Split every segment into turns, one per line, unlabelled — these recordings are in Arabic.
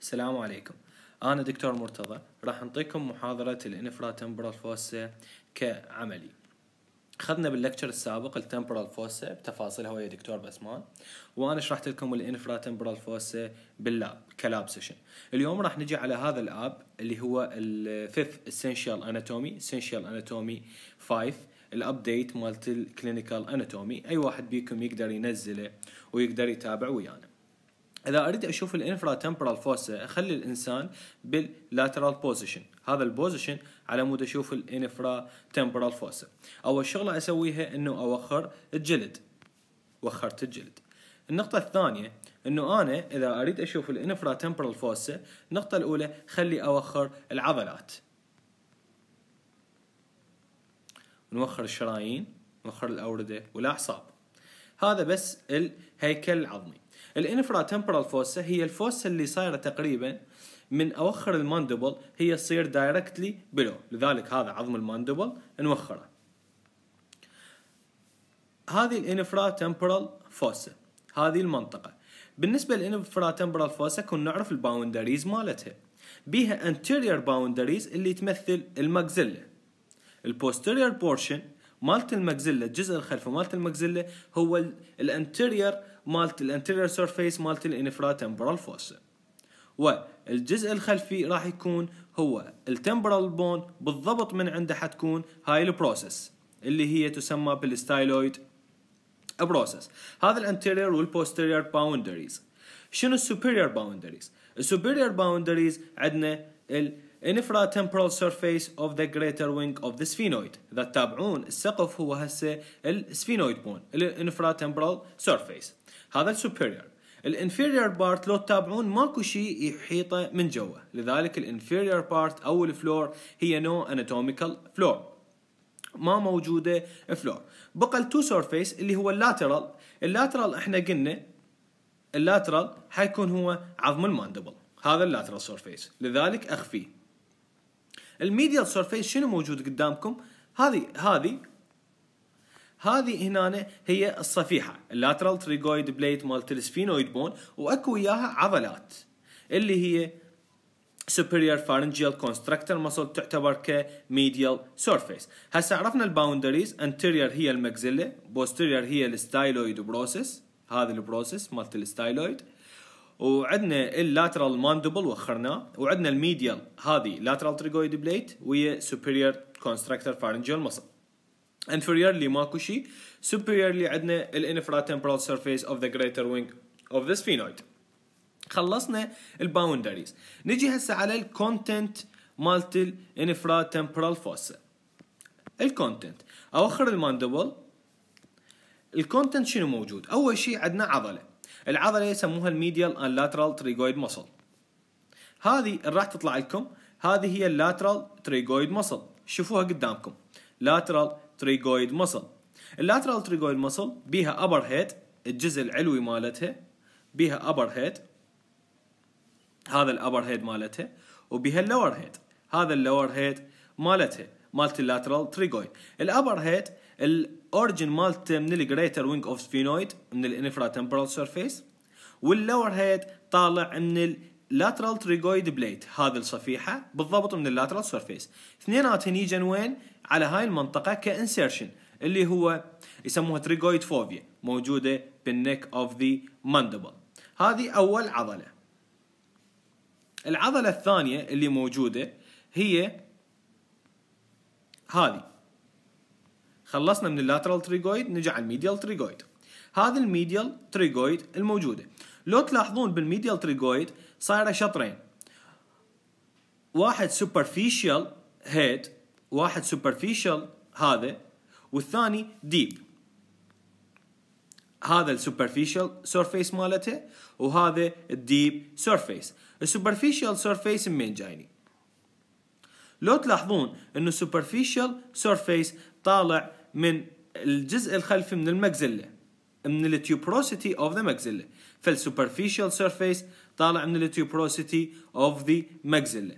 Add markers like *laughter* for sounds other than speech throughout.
السلام عليكم أنا دكتور مرتضى راح نعطيكم محاضرة الانفرا تمبرال فوسا كعملي أخذنا باللكتشر السابق التمبرال فوسا بتفاصيلها ويا دكتور بسمان وأنا شرحت لكم الانفرا تمبرال فوسا باللاب كلاب سيشن اليوم راح نجي على هذا الاب اللي هو الفيف اسينشال اناتومي اسينشال اناتومي 5 الابديت مالت الكلينيكال اناتومي اي واحد بيكم يقدر ينزله ويقدر يتابع ويانا اذا اريد اشوف الانفرا تمبرال فوسا اخلي الانسان باللاترال بوزيشن هذا البوزيشن على مود اشوف الانفرا تمبرال فوسا اول شغله اسويها انه اوخر الجلد وخرت الجلد النقطه الثانيه انه انا اذا اريد اشوف الانفرا تمبرال فوسا النقطه الاولى خلي اوخر العضلات نوخر الشرايين نوخر الاورده والاعصاب هذا بس الهيكل العظمي الانفرا تمبرال فوسا هي الفوسا اللي صايره تقريبا من اواخر الماندبل هي تصير دايركتلي بلو لذلك هذا عظم الماندبل نوخره هذه الانفرا تمبرال فوسا هذه المنطقه بالنسبه للانفرا تمبرال فوسا كنا نعرف الباوندريز مالتها بيها anterior boundaries اللي تمثل المجزلة posterior بورشن مالت المجزلة الجزء الخلفي مالت المجزلة هو anterior مالت الانتيرير سيرفيس مالت الانفرا تمبرال فوسا والجزء الخلفي راح يكون هو التمبرال بون بالضبط من عنده حتكون هاي البروسس اللي هي تسمى بالستايلويد بروسس هذا الانتيرير والبوستيرير باوندريز شنو السوبيرير باوندريز السوبيرير باوندريز عندنا ال infratemporal surface of the greater wing of the sphenoid إذا تتابعون السقف هو هسه السفينويد بون الانفراتمبرال سيرفيس هذا السوبيريور الانفيريور بارت لو تتابعون ماكو شيء يحيطه من جوا لذلك الانفيريور بارت او الفلور هي نو اناتوميكال فلور ما موجوده فلور بقى التو سيرفيس اللي هو اللاترال اللاترال احنا قلنا اللاترال حيكون هو عظم الماندبل هذا اللاترال سيرفيس لذلك اخفيه الميديال سيرفيس شنو موجود قدامكم هذه هذه هذه هنا هي الصفيحه اللاترال تريجويد بليت مالت السفينويد بون واكو وياها عضلات اللي هي superior pharyngeal constructor muscle تعتبر كميديال سيرفيس هسه عرفنا الباوندريز anterior هي المكزلة posterior هي الستايلويد بروسس هذا البروسس مالت الستايلويد وعندنا اللاترال ماندبل وخرناه وعندنا الميديال هذه لاترال تريجويد بليت ويا سوبريور كونستراكتر فارنجيال مسل انفيريورلي ماكو شيء سوبريورلي عندنا الانفرا تمبرال سيرفيس اوف ذا جريتر وينج اوف ذا سفينويد خلصنا الباوندريز نجي هسه على الكونتنت مالت الانفرا تمبرال فوسا الكونتنت اوخر الماندبل الكونتنت شنو موجود اول شيء عندنا عضله العضله يسموها الميديال اند لاترال تريجويد مسل هذه راح تطلع لكم هذه هي اللاترال تريجويد مسل شوفوها قدامكم لاترال تريجويد مسل اللاترال تريجويد مسل بيها ابر هيد الجزء العلوي مالتها بيها ابر هيد هذا الابر هيد مالتها وبها اللور هيد هذا اللور هيد مالتها مالت اللاترال تريجويد الابر هيد الاورجن مالته من الجريتر وينج اوف سفينويد من الانفرا تمبرال سيرفيس واللور هيد طالع من اللاترال تريجويد Plate هذه الصفيحه بالضبط من اللاترال سيرفيس اثنيناتهم يجن وين على هاي المنطقه Insertion اللي هو يسموها تريجويد فوبيا موجوده بالنك اوف ذا ماندبل هذه اول عضله العضله الثانيه اللي موجوده هي هذه خلصنا من اللاترال تريجويد نجي على الميديال تريجويد هذا الميديال تريجويد الموجوده لو تلاحظون بالميديال تريجويد صايره شطرين واحد سوبرفيشال هيد واحد سوبرفيشال هذا والثاني ديب هذا السوبرفيشال سيرفيس مالته وهذا الديب سيرفيس السوبرفيشال سيرفيس من جايني لو تلاحظون انه السوبرفيشال سيرفيس طالع من الجزء الخلفي من المجزله من التيوبروسيتي اوف ذا مجزله فالسوبرفيشال سيرفيس طالع من التيوبروسيتي اوف ذا مجزله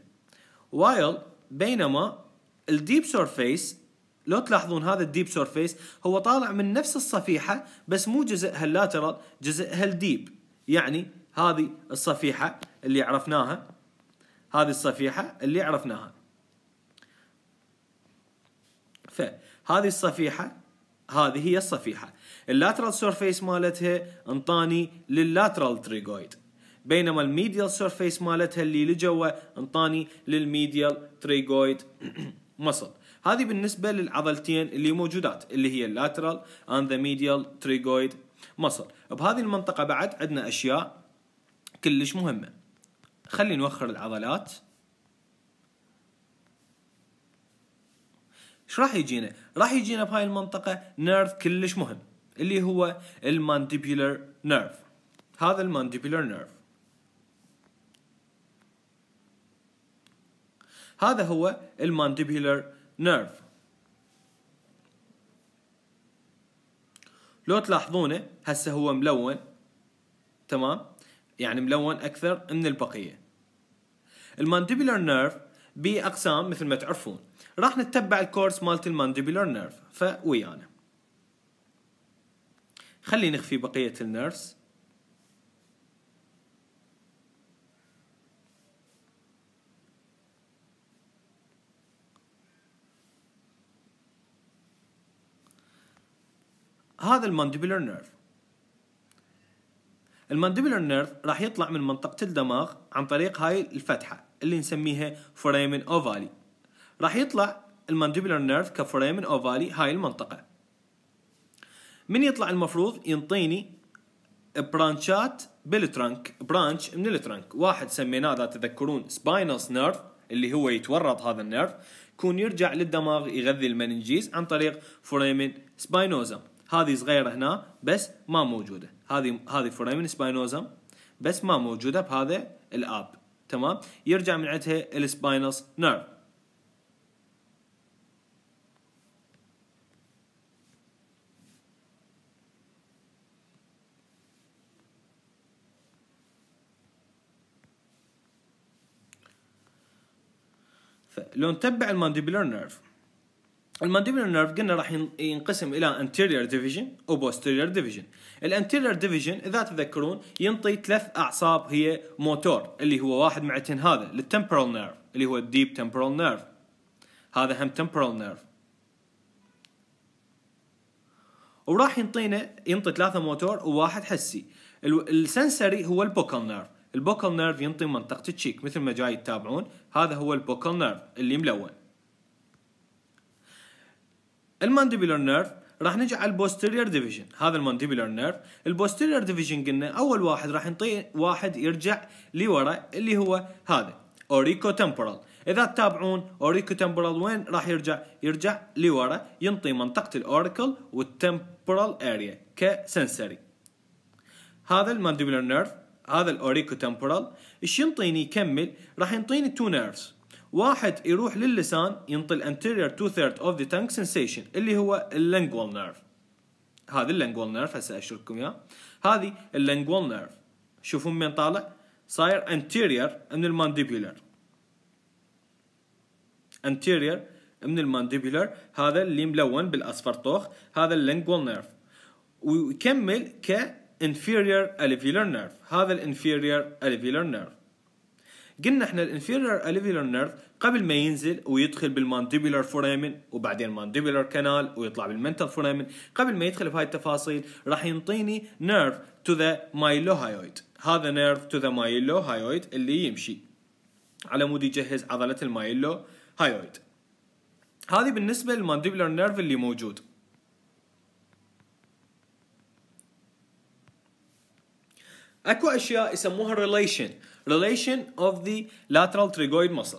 وايل بينما الديب سيرفيس لو تلاحظون هذا الديب سيرفيس هو طالع من نفس الصفيحه بس مو جزء اللاترال جزء الديب يعني هذه الصفيحه اللي عرفناها هذه الصفيحه اللي عرفناها ف هذه الصفيحه هذه هي الصفيحه اللاترال سورفيس مالتها انطاني لللاترال تريجويد بينما الميديال سورفيس مالتها اللي لجوا انطاني للميديال تريجويد *clears throat* مصل هذه بالنسبه للعضلتين اللي موجودات اللي هي اللاترال and the medial trigoid مسل بهذه المنطقه بعد عندنا اشياء كلش مهمه خلي نوخر العضلات ايش راح يجينا؟ راح يجينا بهاي المنطقة نيرف كلش مهم اللي هو المانديبولر نيرف هذا المانديبولر نيرف هذا هو المانديبولر نيرف لو تلاحظونه هسه هو ملون تمام يعني ملون اكثر من البقيه المانديبولر نيرف باقسام مثل ما تعرفون راح نتبع الكورس مالت المانديبولر نيرف فويانا خلي نخفي بقية النيرفز هذا المانديبولر نيرف المانديبولر نيرف راح يطلع من منطقة الدماغ عن طريق هاي الفتحة اللي نسميها فريمن اوفالي راح يطلع المانديبولر نيرف كفورامن اوفالي هاي المنطقه من يطلع المفروض ينطيني برانشات بالترنك برانش من الترنك واحد سميناه اذا تذكرون سباينوس نيرف اللي هو يتورط هذا النيرف يكون يرجع للدماغ يغذي المننجيز عن طريق فوريمن سباينوزا هذه صغيره هنا بس ما موجوده هذه هذه فورامين سباينوزا بس ما موجوده بهذا الاب تمام يرجع من عندها السباينوس نيرف فلو نتبع المانديبلر نيرف المانديبلر نيرف قلنا راح ينقسم الى انتيرير ديفيجن و posterior division الانتيريور ديفيجن اذا تذكرون ينطي ثلاث اعصاب هي موتور اللي هو واحد مع هذا للتمبرال نيرف اللي هو الديب تمبرال نيرف هذا هم تمبرال نيرف وراح ينطينا ينطي ثلاثة موتور وواحد حسي السنسري هو البوكال نيرف البوكال نيرف ينطي منطقة الشيك مثل ما جاي تتابعون هذا هو البوكال نيرف اللي ملون المانديبولر نيرف راح نجي على البوستيريور ديفيجن هذا المانديبولر نيرف البوستيرير ديفيجن قلنا اول واحد راح ينطي واحد يرجع لورا اللي هو هذا اوريكو تمبورال اذا تتابعون اوريكو تمبورال وين راح يرجع يرجع لورا ينطي منطقه الاوريكل والتمبورال اريا كسنسري هذا المانديبولر نيرف هذا الاوريكو تمبورال ايش ينطيني يكمل راح ينطيني تو نيرفز واحد يروح للسان ينطي الانتيريور تو ثيرد اوف ذا تانك سنسيشن اللي هو اللينجوال نيرف هذا اللينجوال نيرف هسه اشركم اياه هذه اللينجوال نيرف شوفوا من طالع صاير انتيريور من المانديبولر انتيريور من المانديبولر هذا اللي ملون بالاصفر طوخ هذا اللينجوال نيرف ويكمل ك inferior alveolar nerve هذا الانفيرير alveolar nerve قلنا احنا الانفيرير alveolar nerve قبل ما ينزل ويدخل بالمانديبولار فورامن وبعدين مانديبولار كانال ويطلع بالمنتال فورامن قبل ما يدخل في هاي التفاصيل راح ينطيني نيرف تو ذا مايلوهايويد هذا نيرف تو ذا مايلوهايويد اللي يمشي على مود يجهز عضله المايلوهايويد هذه بالنسبه للمانديبولار نيرف اللي موجود اكو اشياء يسموها ريليشن ريليشن اوف ذا لاترال تريجويد مسل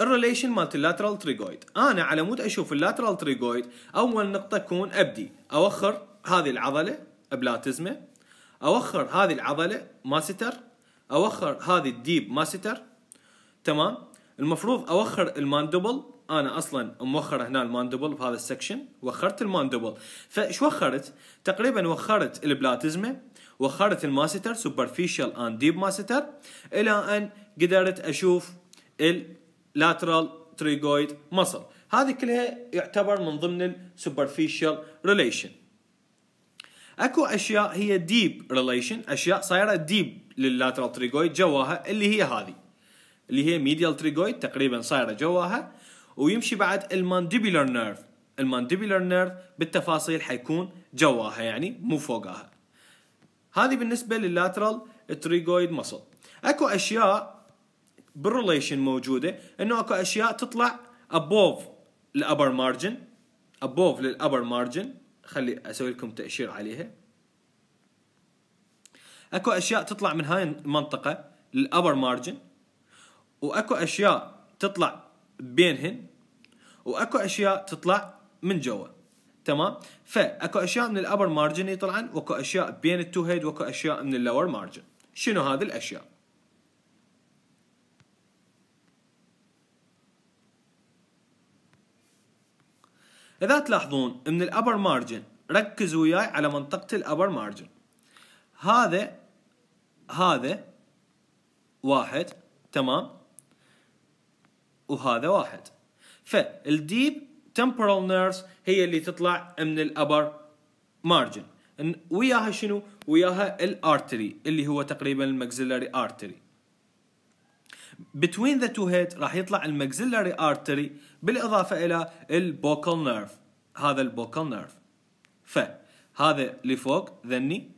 الريليشن مالت اللاترال تريجويد انا على مود اشوف اللاترال تريجويد اول نقطه تكون ابدي اوخر هذه العضله بلاتزمه اوخر هذه العضله ماستر اوخر هذه الديب ماستر تمام المفروض اوخر الماندبل انا اصلا موخر هنا الماندبل بهذا السكشن وخرت الماندبل فايش وخرت تقريبا وخرت البلاتزمه وخرت الماستر سوبرفيشال اند ديب ماستر الى ان قدرت اشوف اللاترال تريجويد مصل هذه كلها يعتبر من ضمن السوبرفيشال ريليشن اكو اشياء هي ديب ريليشن اشياء صايره ديب لللاترال تريجويد جواها اللي هي هذه اللي هي ميديال تريجويد تقريبا صايره جواها ويمشي بعد المانديبولر نيرف المانديبولر نيرف بالتفاصيل حيكون جواها يعني مو فوقها هذه بالنسبه لللاترال تريجويد مسل اكو اشياء بالريليشن موجوده انه اكو اشياء تطلع ابوف الابر مارجن ابوف للابر مارجن خلي اسوي لكم تاشير عليها اكو اشياء تطلع من هاي المنطقه للابر مارجن واكو اشياء تطلع بينهن واكو اشياء تطلع من جوه تمام فاكو اشياء من الابر مارجن طبعا واكو اشياء بين التو هيد واكو اشياء من اللور مارجن شنو هذه الاشياء اذا تلاحظون من الابر مارجن ركزوا وياي على منطقه الابر مارجن هذا هذا واحد تمام وهذا واحد فالديب temporal nerves هي اللي تطلع من الابر مارجن وياها شنو؟ وياها الارتري اللي هو تقريبا المكسلري ارتري between the two head راح يطلع المكسلري ارتري بالاضافه الى البوكال نيرف هذا البوكال نيرف فهذا اللي فوق ذني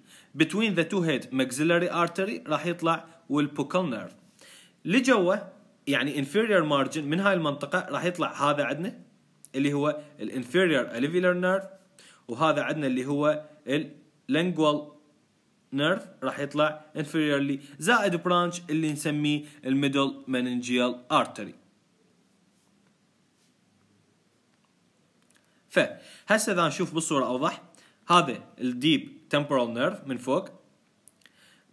between the two head maxillary artery راح يطلع والبوكال نيرف لجوا يعني inferior margin من هاي المنطقه راح يطلع هذا عندنا اللي هو ال inferior الفيلر nerve وهذا عندنا اللي هو lingual nerve راح يطلع inferiorly زائد branch اللي نسميه middle مننجيال artery فهسه اذا نشوف بالصوره اوضح هذا deep temporal nerve من فوق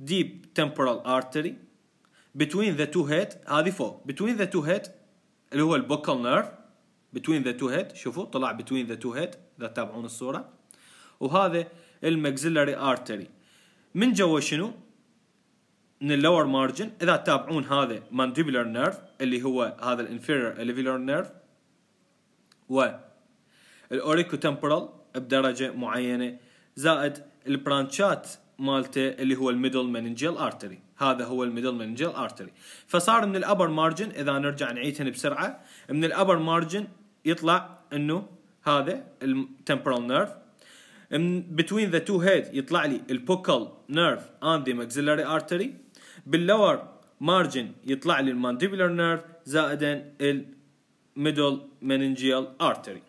deep temporal artery between the two head هذه فوق between the two head اللي هو البوكال nerve بتوين ذا تو هيد شوفوا طلع بتوين ذا تو هيد اذا تتابعون الصوره وهذا المكسلري ارتري من جوا شنو من اللور مارجن اذا تتابعون هذا مانديبولار نيرف اللي هو هذا الانفيرير اليفيلر نيرف و الاوريكو تمبرال بدرجه معينه زائد البرانشات مالته اللي هو الميدل مننجيل ارتري هذا هو الميدل مننجيل ارتري فصار من الابر مارجن اذا نرجع نعيدهن بسرعه من الابر مارجن يطلع انه هذا التمبرال نيرف بين ذا تو هيد يطلع لي البوكال نيرف اند ذا ماكسيلاري ارتري باللور مارجن يطلع لي المانديبولار نيرف زائدا الميدل مننجيال ارتري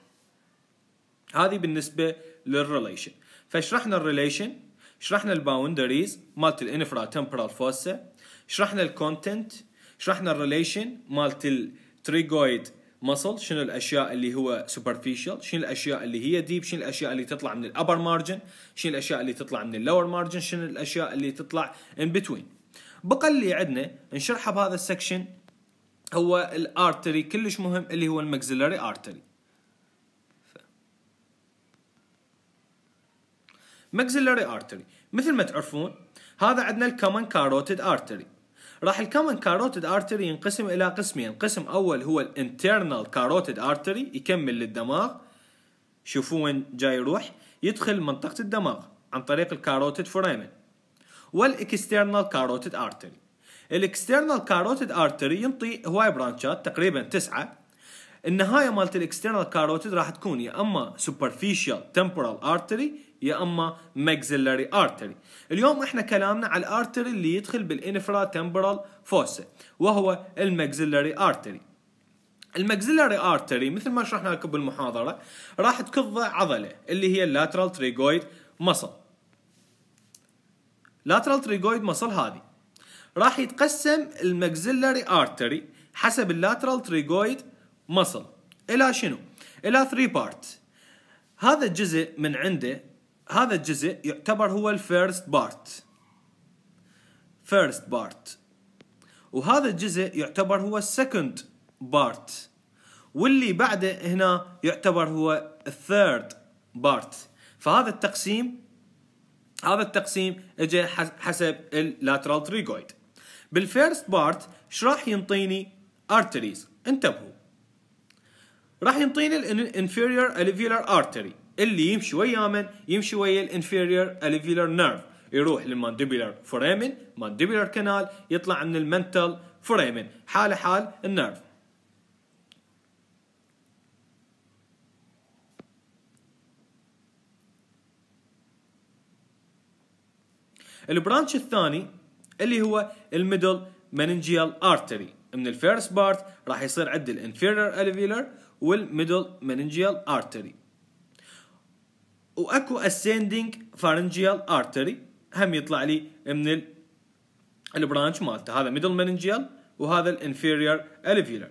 هذه بالنسبه للريليشن فشرحنا الريليشن شرحنا الباوندريز مالت الانفرا تمبرال فوسه شرحنا الكونتنت شرحنا الريليشن مالت التريجويد ماسل شنو الاشياء اللي هو سوبرفيشال شنو الاشياء اللي هي ديب شنو الاشياء اللي تطلع من الابر مارجن شنو الاشياء اللي تطلع من اللور مارجن شنو الاشياء اللي تطلع ان بتوين بقى اللي عندنا نشرحه بهذا السكشن هو الارتري كلش مهم اللي هو المكسلري ارتري مكسلري ارتري مثل ما تعرفون هذا عندنا الكومن كاروتيد ارتري راح الكومن كاروتيد ارتري ينقسم الى قسمين قسم اول هو الانترنال كاروتيد ارتري يكمل للدماغ شوفوا وين جاي يروح يدخل منطقه الدماغ عن طريق الكاروتيد فورامن والاكسترنال كاروتيد ارتري الاكسترنال كاروتيد ارتري ينطي هواي برانشات تقريبا تسعه النهايه مالت الاكسترنال كاروتيد راح تكون يا اما سوبرفيشال تمبورال ارتري يا اما maxillary artery اليوم احنا كلامنا على الارتري اللي يدخل بالانفرا تمبرال فوسا وهو الماكسيلاري ارتري الماكسيلاري ارتري مثل ما شرحنا لكم بالمحاضره راح تكض عضله اللي هي اللاترال تريجويد مصل لاترال تريجويد مصل هذه راح يتقسم الماكسيلاري ارتري حسب اللاترال تريجويد مصل الى شنو الى 3 بارت هذا الجزء من عنده هذا الجزء يعتبر هو الفيرست بارت فيرست بارت وهذا الجزء يعتبر هو السكند بارت واللي بعده هنا يعتبر هو الثيرد بارت فهذا التقسيم هذا التقسيم اجى حسب اللاترال تريجويد بالفيرست بارت ايش راح ينطيني ارتريز انتبهوا راح ينطيني الانفيرير الفيولار ارتري اللي يمشي ويا من يمشي ويا الانفيرير الفيلر نيرف يروح للمانديبولار فريمن مانديبولار كانال يطلع من المنتال فريمن حاله حال النيرف البرانش الثاني اللي هو الميدل مننجيال ارتري من الفيرست بارت راح يصير عند الانفيرير الفيلر والميدل مننجيال ارتري واكو اسندنج فارنجيال ارتري هم يطلع لي من البرانش مالته هذا ميدل مننجيال وهذا الانفيرير الفيولر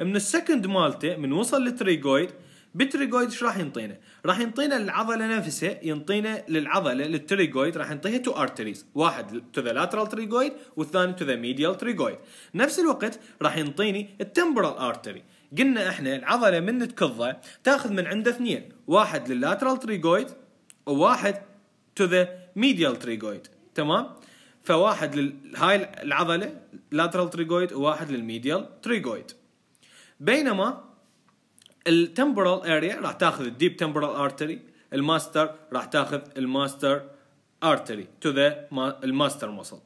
من السكند مالته من وصل للتريجويد بالتريجويد ايش راح ينطينا؟ راح ينطينا العضله نفسها ينطينا للعضله للتريجويد راح ينطيها تو ارتريز، واحد تو ذا لاترال تريجويد والثاني تو ذا ميديال تريجويد. نفس الوقت راح ينطيني التمبرال ارتري. قلنا احنا العضله من تكظه تاخذ من عنده اثنين واحد لللاترال تريجويد وواحد تو ذا ميديال تريجويد تمام فواحد لهاي العضله لاترال تريجويد وواحد للميديال تريجويد بينما التمبرال اريا راح تاخذ الديب تمبرال ارتري الماستر راح تاخذ الماستر ارتري تو ذا الماستر مسل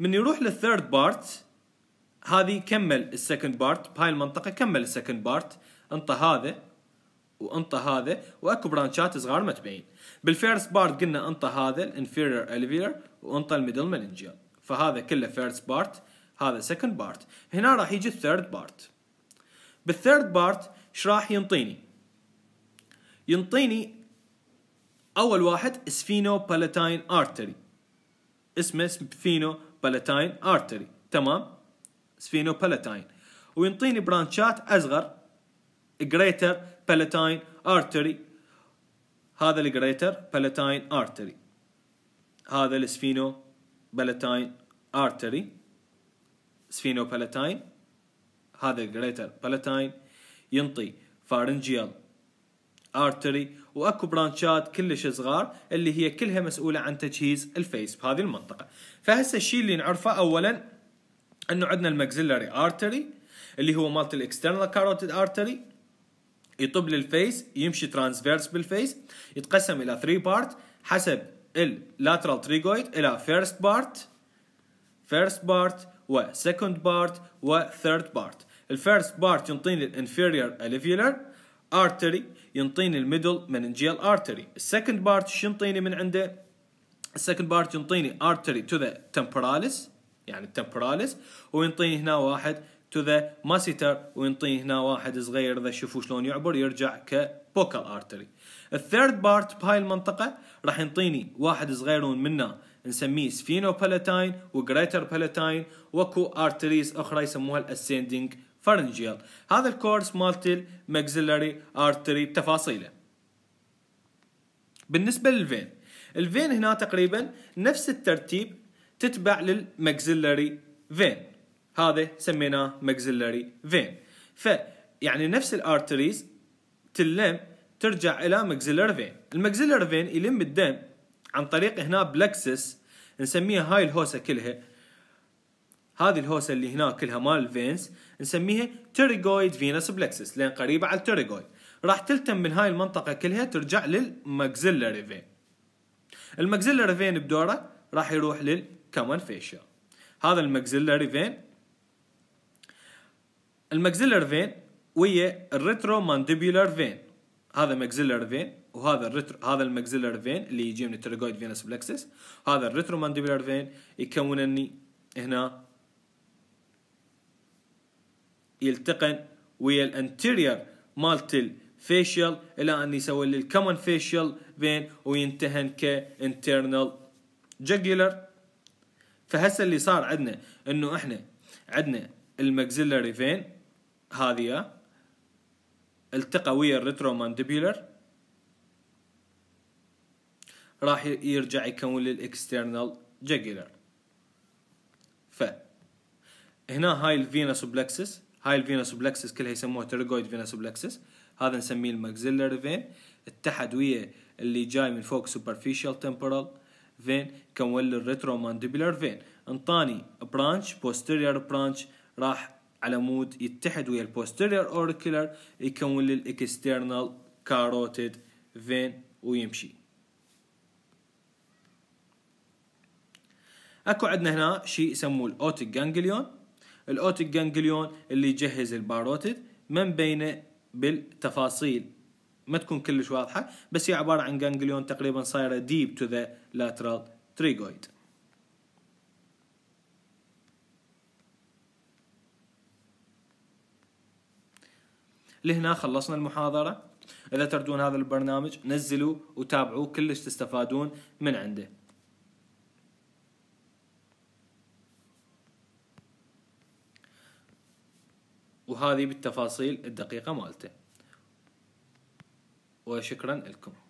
من يروح للثيرد بارت هذه كمل السكند بارت بهاي المنطقه كمل السكند بارت انطى هذا وانطى هذا واكو برانشات صغار ما تبين بالفيرست بارت قلنا انطى هذا الانفيرير الفير وانطى الميدل مننجيال فهذا كله فيرست بارت هذا سكند بارت هنا راح يجي الثيرد بارت بالثيرد بارت ايش راح ينطيني ينطيني اول واحد سفينو بالاتاين ارتري اسمه سفينو بالاتاين ارتري تمام سفينو بالاتاين وينطيني برانشات اصغر جريتر palatine ارتري هذا الجريتر palatine ارتري هذا السفينو بالاتين ارتري سفينو بالاتين هذا الجريتر palatine ينطي فارنجيال ارتري واكو برانشات كلش صغار اللي هي كلها مسؤوله عن تجهيز الفيس بهذه المنطقه فهسه الشيء اللي نعرفه اولا انه عندنا الماكسيلاري ارتري اللي هو مالت الاكسترنال كاروتيد ارتري يطب للفيس يمشي ترانسفيرس بالفيس يتقسم الى 3 بارت حسب اللاترال تريجويد الى فيرست بارت فيرست بارت وسكند بارت وثيرد بارت الفيرست بارت ينطيني الانفيرير الفيولر ارتري ينطيني الميدل مننجيال ارتري السكند بارت شو ينطيني من عنده السكند بارت ينطيني ارتري تو ذا temporalis يعني التمبراليس وينطيني هنا واحد تو ذا ماسيتر وينطيه هنا واحد صغير اذا شوفوا شلون يعبر يرجع كبوكال ارتري الثيرد بارت بهاي المنطقه راح ينطيني واحد صغير منه نسميه سفينو بالاتاين وجريتر بالاتاين وكو ارتريز اخرى يسموها الاسندنج فرنجيال هذا الكورس مالت الماكسيلاري ارتري بتفاصيله بالنسبه للفين الفين هنا تقريبا نفس الترتيب تتبع للماكسيلاري فين هذا سميناه maxillary vein ف يعني نفس الارتريز تلم ترجع الى maxillary vein الماكسيلر فين يلم الدم عن طريق هنا بلكسس نسميها هاي الهوسه كلها هذه الهوسه اللي هنا كلها مال الفينز نسميها تيريجويد فينس بلكسس لان قريبه على التيريجويد راح تلتم من هاي المنطقه كلها ترجع للماكسيلر فين الماكسيلر فين بدوره راح يروح للكمان فيشيا هذا الماكسيلر فين المكزيلر فين ويا الريترو مانديبولار فين هذا مكزيلر فين وهذا الريترو هذا المكزيلر فين اللي يجي من التراجويد فينس بلكسس هذا الريترو مانديبولار فين يكون اني هنا يلتقن ويا الانتيريور مالت الفيشل الى ان يسوي لي الكومن فيشل فين وينتهن ك انترنال جاجيلر فهسه اللي صار عندنا انه احنا عندنا الماكسيلري فين هذه التقى ويا الريترو مانديبيولر راح يرجع يكون للاكسترنال جاجيلر ف هنا هاي الفينوس بلكسس هاي الفينوس بلكسس كلها يسموها تيرجويد فينوس بلكسس هذا نسميه الماكزيلر فين اتحد ويا اللي جاي من فوق سوبرفيشال تمبورال فين كون للريترو مانديبولار فين انطاني برانش بوستيريور برانش راح على مود يتحد ويا البوستيرير اوركلر يكون للاكسترنال كاروتيد فين ويمشي اكو عندنا هنا شيء يسموه الاوتيك جانجليون الاوتيك جانجليون اللي يجهز الباروتيد من بينه بالتفاصيل ما تكون كلش واضحه بس هي عباره عن جانجليون تقريبا صايره ديب تو ذا لاترال تريجويد لهنا خلصنا المحاضرة إذا تردون هذا البرنامج نزلوا وتابعوه كلش تستفادون من عنده وهذه بالتفاصيل الدقيقة مالته وشكرا لكم